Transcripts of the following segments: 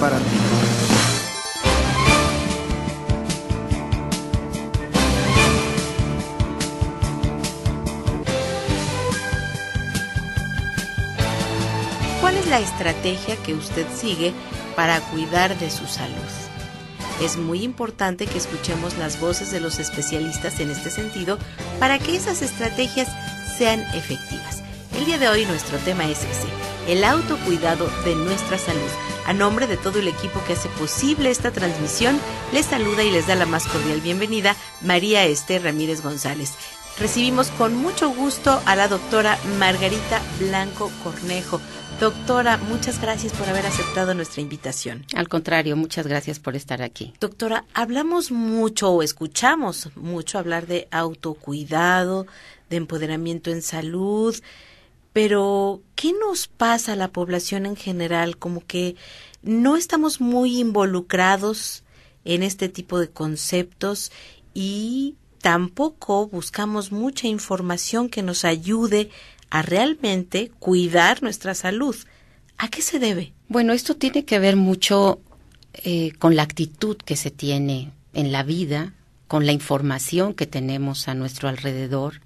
para ti. ¿Cuál es la estrategia que usted sigue para cuidar de su salud? Es muy importante que escuchemos las voces de los especialistas en este sentido para que esas estrategias sean efectivas. El día de hoy nuestro tema es ese, el autocuidado de nuestra salud. A nombre de todo el equipo que hace posible esta transmisión, les saluda y les da la más cordial bienvenida María Esther Ramírez González. Recibimos con mucho gusto a la doctora Margarita Blanco Cornejo. Doctora, muchas gracias por haber aceptado nuestra invitación. Al contrario, muchas gracias por estar aquí. Doctora, hablamos mucho o escuchamos mucho hablar de autocuidado, de empoderamiento en salud, pero ¿qué nos pasa a la población en general? Como que no estamos muy involucrados en este tipo de conceptos y tampoco buscamos mucha información que nos ayude a realmente cuidar nuestra salud. ¿A qué se debe? Bueno, esto tiene que ver mucho eh, con la actitud que se tiene en la vida, con la información que tenemos a nuestro alrededor,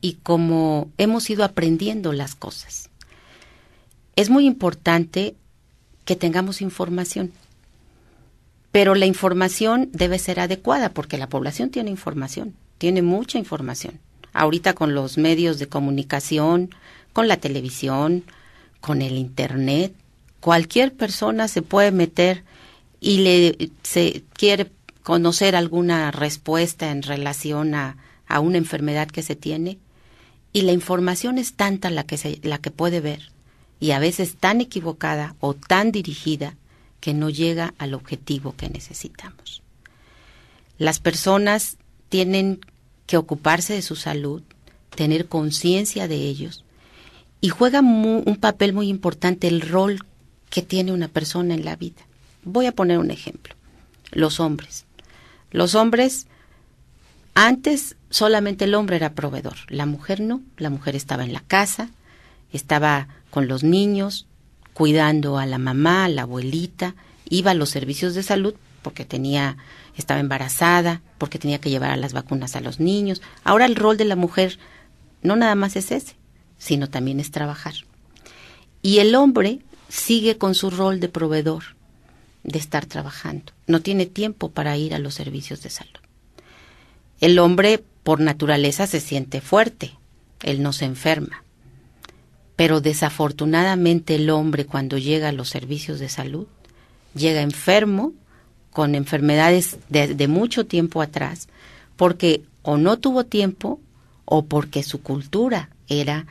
y como hemos ido aprendiendo las cosas. Es muy importante que tengamos información, pero la información debe ser adecuada porque la población tiene información, tiene mucha información. Ahorita con los medios de comunicación, con la televisión, con el Internet, cualquier persona se puede meter y le se quiere conocer alguna respuesta en relación a, a una enfermedad que se tiene y la información es tanta la que, la que puede ver y a veces tan equivocada o tan dirigida que no llega al objetivo que necesitamos. Las personas tienen que ocuparse de su salud, tener conciencia de ellos y juega un papel muy importante el rol que tiene una persona en la vida. Voy a poner un ejemplo. Los hombres. Los hombres antes solamente el hombre era proveedor, la mujer no, la mujer estaba en la casa, estaba con los niños, cuidando a la mamá, a la abuelita, iba a los servicios de salud porque tenía estaba embarazada, porque tenía que llevar a las vacunas a los niños. Ahora el rol de la mujer no nada más es ese, sino también es trabajar. Y el hombre sigue con su rol de proveedor, de estar trabajando. No tiene tiempo para ir a los servicios de salud. El hombre por naturaleza se siente fuerte, él no se enferma. Pero desafortunadamente el hombre cuando llega a los servicios de salud, llega enfermo, con enfermedades de, mucho tiempo atrás, porque o no tuvo tiempo o porque su cultura era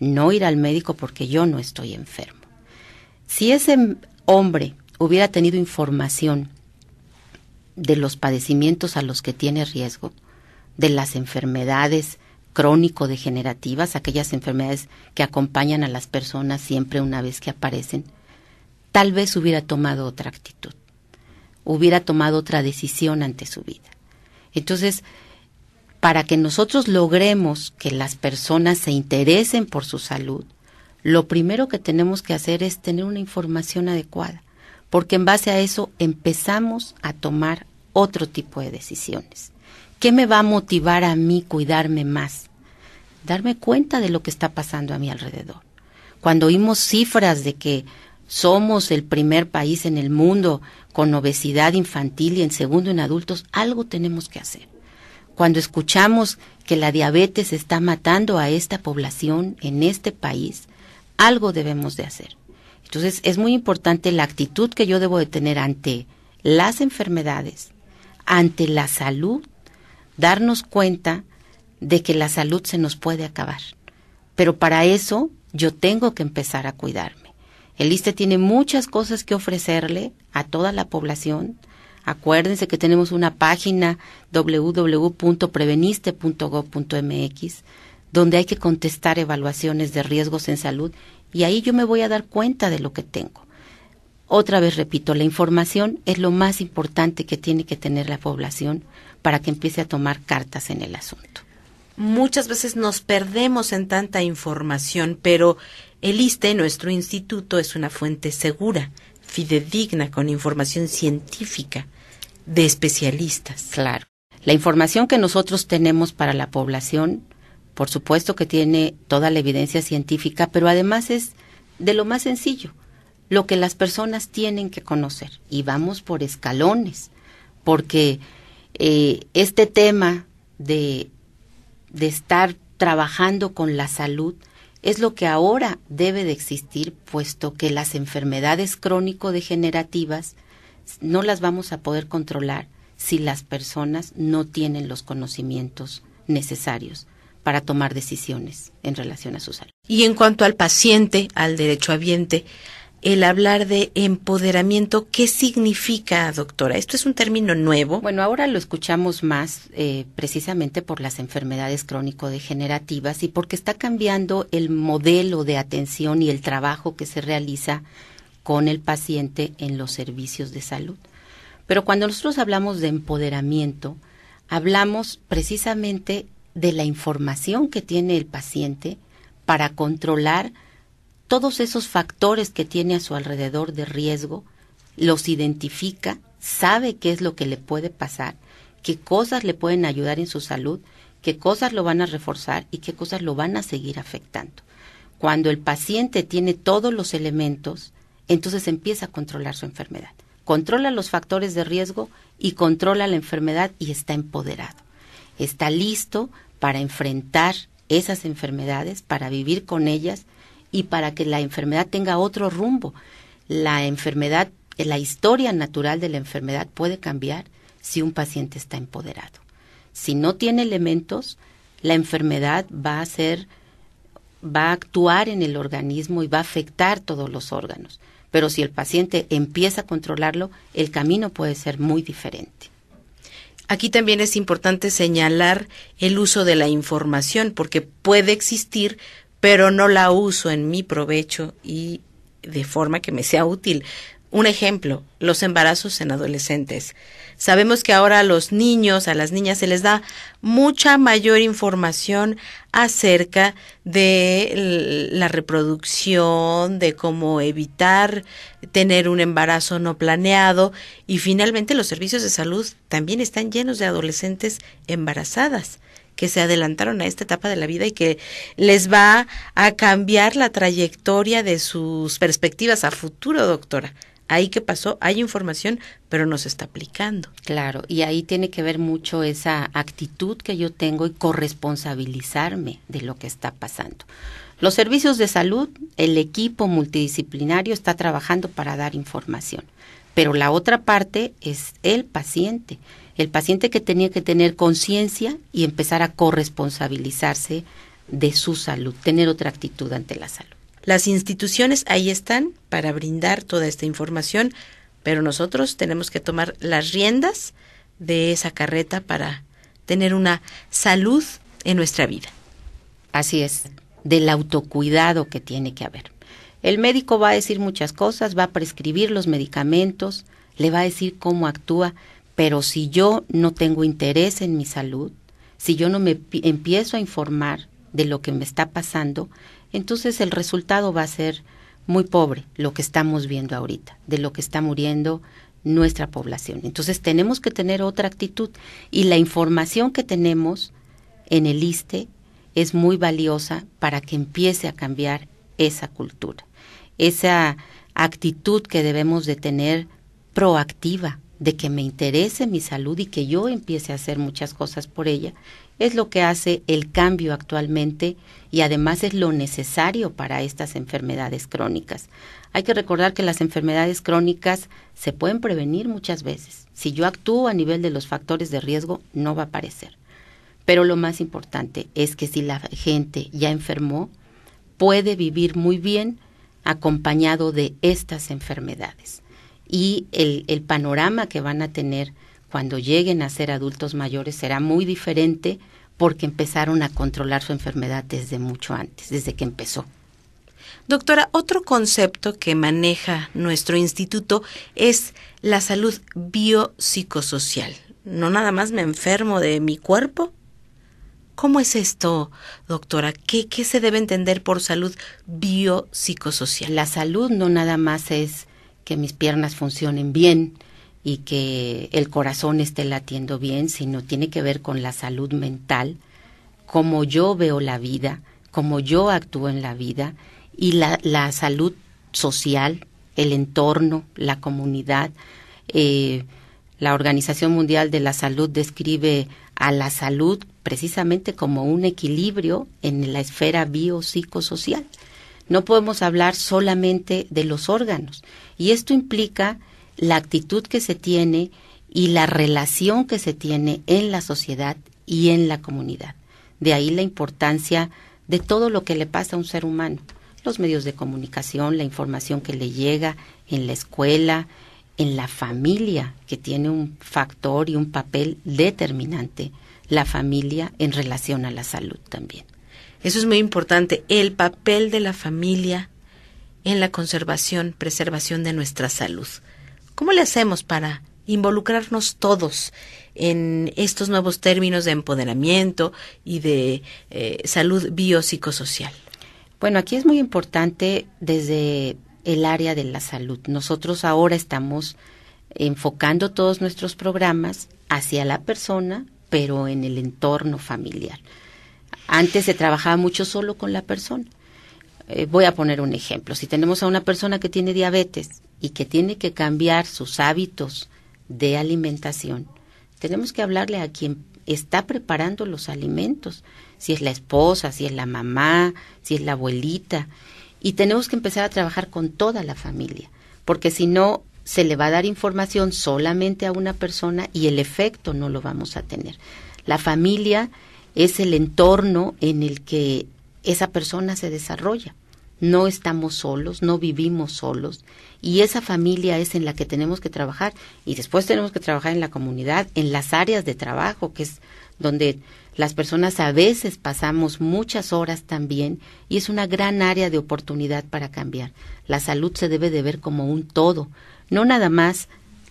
no ir al médico porque yo no estoy enfermo. Si ese hombre hubiera tenido información de los padecimientos a los que tiene riesgo, de las enfermedades crónico-degenerativas, aquellas enfermedades que acompañan a las personas siempre una vez que aparecen, tal vez hubiera tomado otra actitud, hubiera tomado otra decisión ante su vida. Entonces, para que nosotros logremos que las personas se interesen por su salud, lo primero que tenemos que hacer es tener una información adecuada, porque en base a eso empezamos a tomar otro tipo de decisiones. ¿Qué me va a motivar a mí cuidarme más? Darme cuenta de lo que está pasando a mi alrededor. Cuando oímos cifras de que somos el primer país en el mundo con obesidad infantil y en segundo en adultos, algo tenemos que hacer. Cuando escuchamos que la diabetes está matando a esta población en este país, algo debemos de hacer. Entonces es muy importante la actitud que yo debo de tener ante las enfermedades, ante la salud darnos cuenta de que la salud se nos puede acabar. Pero para eso yo tengo que empezar a cuidarme. El ISTE tiene muchas cosas que ofrecerle a toda la población. Acuérdense que tenemos una página www.preveniste.gov.mx donde hay que contestar evaluaciones de riesgos en salud y ahí yo me voy a dar cuenta de lo que tengo. Otra vez repito, la información es lo más importante que tiene que tener la población para que empiece a tomar cartas en el asunto. Muchas veces nos perdemos en tanta información, pero el ISTE, nuestro instituto, es una fuente segura, fidedigna, con información científica de especialistas. Claro. La información que nosotros tenemos para la población, por supuesto que tiene toda la evidencia científica, pero además es de lo más sencillo, lo que las personas tienen que conocer. Y vamos por escalones, porque eh, este tema de, de estar trabajando con la salud es lo que ahora debe de existir, puesto que las enfermedades crónico-degenerativas no las vamos a poder controlar si las personas no tienen los conocimientos necesarios para tomar decisiones en relación a su salud. Y en cuanto al paciente, al derecho habiente, el hablar de empoderamiento. ¿Qué significa, doctora? Esto es un término nuevo. Bueno, ahora lo escuchamos más eh, precisamente por las enfermedades crónico-degenerativas y porque está cambiando el modelo de atención y el trabajo que se realiza con el paciente en los servicios de salud. Pero cuando nosotros hablamos de empoderamiento, hablamos precisamente de la información que tiene el paciente para controlar todos esos factores que tiene a su alrededor de riesgo, los identifica, sabe qué es lo que le puede pasar, qué cosas le pueden ayudar en su salud, qué cosas lo van a reforzar y qué cosas lo van a seguir afectando. Cuando el paciente tiene todos los elementos, entonces empieza a controlar su enfermedad. Controla los factores de riesgo y controla la enfermedad y está empoderado. Está listo para enfrentar esas enfermedades, para vivir con ellas y para que la enfermedad tenga otro rumbo. La enfermedad, eh, la historia natural de la enfermedad puede cambiar si un paciente está empoderado. Si no tiene elementos, la enfermedad va a ser va a actuar en el organismo y va a afectar todos los órganos. Pero si el paciente empieza a controlarlo, el camino puede ser muy diferente. Aquí también es importante señalar el uso de la información, porque puede existir pero no la uso en mi provecho y de forma que me sea útil. Un ejemplo, los embarazos en adolescentes. Sabemos que ahora a los niños, a las niñas, se les da mucha mayor información acerca de la reproducción, de cómo evitar tener un embarazo no planeado y finalmente los servicios de salud también están llenos de adolescentes embarazadas que se adelantaron a esta etapa de la vida y que les va a cambiar la trayectoria de sus perspectivas a futuro, doctora. Ahí que pasó, hay información, pero no se está aplicando. Claro, y ahí tiene que ver mucho esa actitud que yo tengo y corresponsabilizarme de lo que está pasando. Los servicios de salud, el equipo multidisciplinario está trabajando para dar información pero la otra parte es el paciente, el paciente que tenía que tener conciencia y empezar a corresponsabilizarse de su salud, tener otra actitud ante la salud. Las instituciones ahí están para brindar toda esta información, pero nosotros tenemos que tomar las riendas de esa carreta para tener una salud en nuestra vida. Así es, del autocuidado que tiene que haber. El médico va a decir muchas cosas, va a prescribir los medicamentos, le va a decir cómo actúa, pero si yo no tengo interés en mi salud, si yo no me empiezo a informar de lo que me está pasando, entonces el resultado va a ser muy pobre, lo que estamos viendo ahorita, de lo que está muriendo nuestra población. Entonces tenemos que tener otra actitud y la información que tenemos en el ISTE es muy valiosa para que empiece a cambiar esa cultura esa actitud que debemos de tener proactiva, de que me interese mi salud y que yo empiece a hacer muchas cosas por ella, es lo que hace el cambio actualmente y además es lo necesario para estas enfermedades crónicas. Hay que recordar que las enfermedades crónicas se pueden prevenir muchas veces. Si yo actúo a nivel de los factores de riesgo, no va a aparecer. Pero lo más importante es que si la gente ya enfermó, puede vivir muy bien acompañado de estas enfermedades. Y el, panorama que van a tener cuando lleguen a ser adultos mayores será muy diferente porque empezaron a controlar su enfermedad desde mucho antes, desde que empezó. Doctora, otro concepto que maneja nuestro instituto es la salud biopsicosocial. No nada más me enfermo de mi cuerpo, ¿Cómo es esto, doctora? ¿Qué, ¿Qué, se debe entender por salud biopsicosocial? La salud no nada más es que mis piernas funcionen bien y que el corazón esté latiendo bien, sino tiene que ver con la salud mental, cómo yo veo la vida, cómo yo actúo en la vida y la, la salud social, el entorno, la comunidad. Eh, la Organización Mundial de la Salud describe a la salud precisamente como un equilibrio en la esfera biopsicosocial. No podemos hablar solamente de los órganos y esto implica la actitud que se tiene y la relación que se tiene en la sociedad y en la comunidad. De ahí la importancia de todo lo que le pasa a un ser humano, los medios de comunicación, la información que le llega en la escuela, en la familia, que tiene un factor y un papel determinante, la familia en relación a la salud también. Eso es muy importante, el papel de la familia en la conservación, preservación de nuestra salud. ¿Cómo le hacemos para involucrarnos todos en estos nuevos términos de empoderamiento y de eh, salud biopsicosocial? Bueno, aquí es muy importante desde el área de la salud. Nosotros ahora estamos enfocando todos nuestros programas hacia la persona, pero en el entorno familiar. Antes se trabajaba mucho solo con la persona. Eh, voy a poner un ejemplo. Si tenemos a una persona que tiene diabetes y que tiene que cambiar sus hábitos de alimentación, tenemos que hablarle a quien está preparando los alimentos, si es la esposa, si es la mamá, si es la abuelita, y tenemos que empezar a trabajar con toda la familia, porque si no, se le va a dar información solamente a una persona y el efecto no lo vamos a tener. La familia es el entorno en el que esa persona se desarrolla. No estamos solos, no vivimos solos y esa familia es en la que tenemos que trabajar y después tenemos que trabajar en la comunidad, en las áreas de trabajo, que es donde las personas a veces pasamos muchas horas también y es una gran área de oportunidad para cambiar. La salud se debe de ver como un todo, no nada más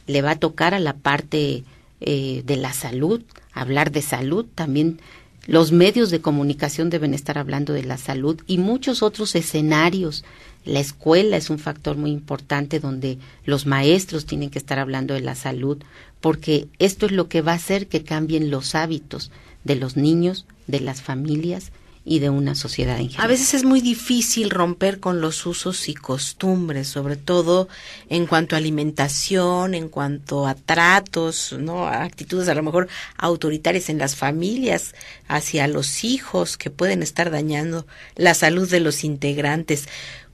le va a tocar a la parte eh, de la salud, hablar de salud, también los medios de comunicación deben estar hablando de la salud y muchos otros escenarios. La escuela es un factor muy importante donde los maestros tienen que estar hablando de la salud, porque esto es lo que va a hacer que cambien los hábitos de los niños, de las familias y de una sociedad en general. A veces es muy difícil romper con los usos y costumbres, sobre todo en cuanto a alimentación, en cuanto a tratos, ¿no? actitudes a lo mejor autoritarias en las familias hacia los hijos que pueden estar dañando la salud de los integrantes.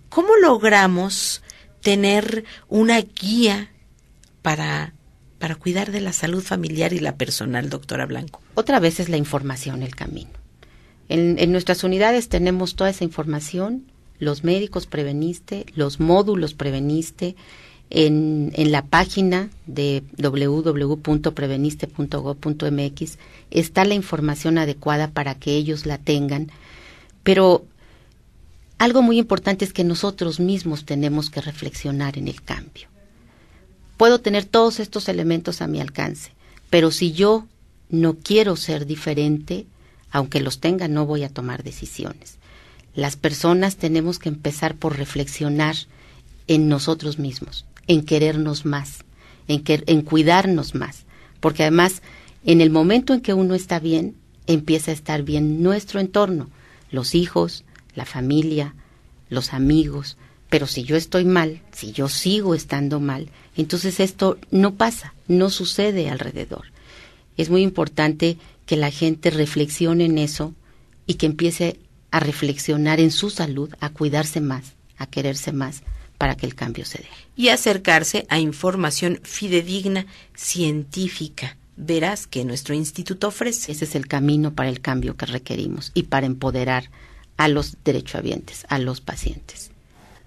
¿Cómo logramos tener una guía para para cuidar de la salud familiar y la personal, doctora Blanco? Otra vez es la información el camino en, nuestras unidades tenemos toda esa información, los médicos preveniste, los módulos preveniste, en, en, la página de www.preveniste.gov.mx está la información adecuada para que ellos la tengan, pero algo muy importante es que nosotros mismos tenemos que reflexionar en el cambio. Puedo tener todos estos elementos a mi alcance, pero si yo no quiero ser diferente, aunque los tenga, no voy a tomar decisiones. Las personas tenemos que empezar por reflexionar en nosotros mismos, en querernos más, en, en cuidarnos más, porque además en el momento en que uno está bien, empieza a estar bien nuestro entorno, los hijos, la familia, los amigos, pero si yo estoy mal, si yo sigo estando mal, entonces esto no pasa, no sucede alrededor. Es muy importante que la gente reflexione en eso y que empiece a reflexionar en su salud, a cuidarse más, a quererse más para que el cambio se dé. Y acercarse a información fidedigna, científica. Verás que nuestro instituto ofrece. Ese es el camino para el cambio que requerimos y para empoderar a los derechohabientes, a los pacientes.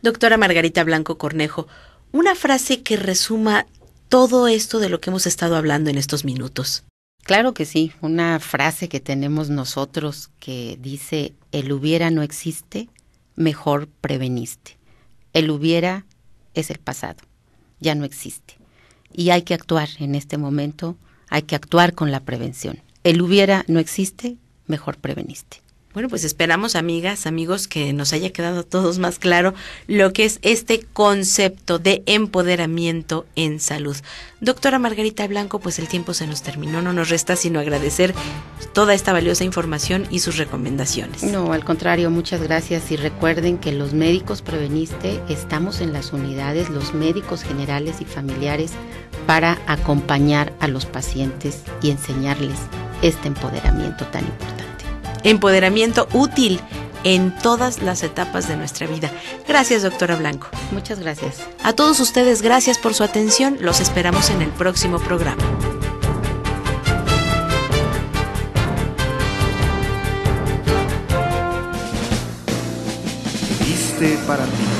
Doctora Margarita Blanco Cornejo, una frase que resuma todo esto de lo que hemos estado hablando en estos minutos. Claro que sí, una frase que tenemos nosotros que dice, el hubiera no existe, mejor preveniste. El hubiera es el pasado, ya no existe. Y hay que actuar en este momento, hay que actuar con la prevención. El hubiera no existe, mejor preveniste. Bueno, pues esperamos, amigas, amigos, que nos haya quedado a todos más claro lo que es este concepto de empoderamiento en salud. Doctora Margarita Blanco, pues el tiempo se nos terminó, no nos resta sino agradecer toda esta valiosa información y sus recomendaciones. No, al contrario, muchas gracias y recuerden que los médicos preveniste estamos en las unidades, los médicos generales y familiares, para acompañar a los pacientes y enseñarles este empoderamiento tan importante empoderamiento útil en todas las etapas de nuestra vida. Gracias, doctora Blanco. Muchas gracias. A todos ustedes, gracias por su atención. Los esperamos en el próximo programa. Viste para ti